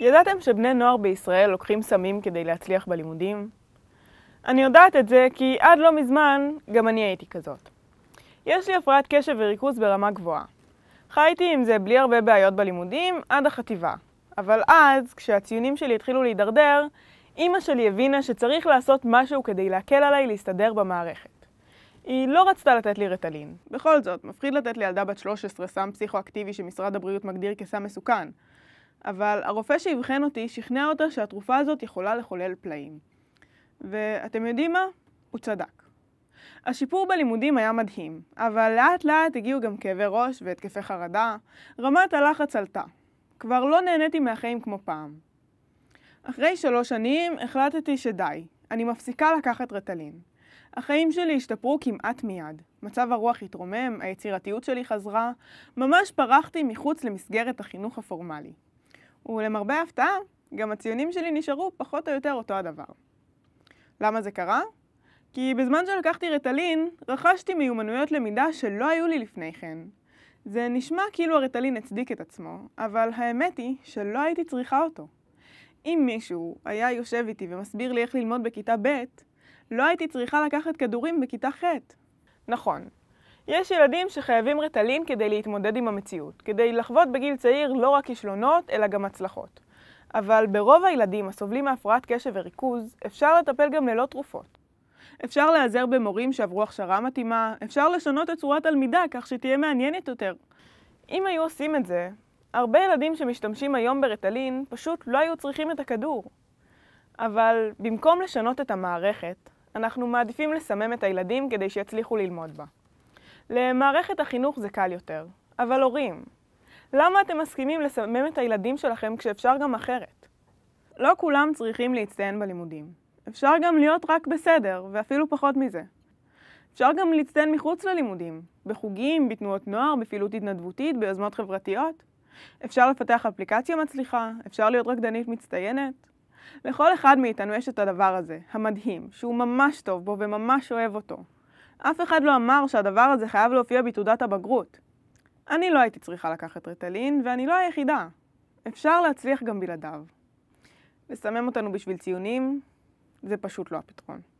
ידעתם שבני נוער בישראל לוקחים סמים כדי להצליח בלימודים? אני יודעת את זה כי עד לא מזמן גם אני הייתי כזאת. יש לי הפרעת קשב וריכוז ברמה גבוהה. חייתי עם זה בלי הרבה בעיות בלימודים עד החטיבה. אבל אז, כשהציונים שלי התחילו להידרדר, אימא שלי הבינה שצריך לעשות משהו כדי להקל עליי להסתדר במערכת. היא לא רצתה לתת לי רטלין. בכל זאת, מפחיד לתת לילדה בת 13 סם פסיכואקטיבי שמשרד הבריאות מגדיר כסם מסוכן. אבל הרופא שאבחן אותי שכנע אותה שהתרופה הזאת יכולה לחולל פלאים. ואתם יודעים מה? הוא צדק. השיפור בלימודים היה מדהים, אבל לאט לאט הגיעו גם כאבי ראש והתקפי חרדה, רמת הלחץ עלתה. כבר לא נהניתי מהחיים כמו פעם. אחרי שלוש שנים החלטתי שדי, אני מפסיקה לקחת רטלין. החיים שלי השתפרו כמעט מיד. מצב הרוח התרומם, היצירתיות שלי חזרה, ממש פרחתי מחוץ למסגרת החינוך הפורמלי. ולמרבה ההפתעה, גם הציונים שלי נשארו פחות או יותר אותו הדבר. למה זה קרה? כי בזמן שלקחתי רטלין, רכשתי מיומנויות למידה שלא היו לי לפני כן. זה נשמע כאילו הרטלין הצדיק את עצמו, אבל האמת היא שלא הייתי צריכה אותו. אם מישהו היה יושב איתי ומסביר לי איך ללמוד בכיתה ב', לא הייתי צריכה לקחת כדורים בכיתה ח'. נכון, יש ילדים שחייבים רטלין כדי להתמודד עם המציאות, כדי לחוות בגיל צעיר לא רק כישלונות, אלא גם הצלחות. אבל ברוב הילדים הסובלים מהפרעת קשב וריכוז, אפשר לטפל גם ללא תרופות. אפשר להיעזר במורים שעברו הכשרה מתאימה, אפשר לשנות את צורת הלמידה כך שתהיה מעניינת יותר. אם היו עושים את זה, הרבה ילדים שמשתמשים היום ברטלין פשוט לא היו צריכים את הכדור. אבל במקום לשנות את המערכת, אנחנו מעדיפים לסמם את הילדים כדי שיצליחו ללמוד בה. למערכת החינוך זה קל יותר, אבל הורים, למה אתם מסכימים לסמם את הילדים שלכם כשאפשר גם אחרת? לא כולם צריכים להצטיין בלימודים. אפשר גם להיות רק בסדר, ואפילו פחות מזה. אפשר גם להצטיין מחוץ ללימודים, בחוגים, בתנועות נוער, בפעילות התנדבותית, ביוזמות חברתיות. אפשר לפתח אפליקציה מצליחה, אפשר להיות רקדנית מצטיינת. לכל אחד מאיתנו יש את הדבר הזה, המדהים, שהוא ממש טוב בו וממש אוהב אותו, אף אחד לא אמר שהדבר הזה חייב להופיע בתעודת הבגרות. אני לא הייתי צריכה לקחת רטלין, ואני לא היחידה. אפשר להצליח גם בלעדיו. לסמם אותנו בשביל ציונים, זה פשוט לא הפתרון.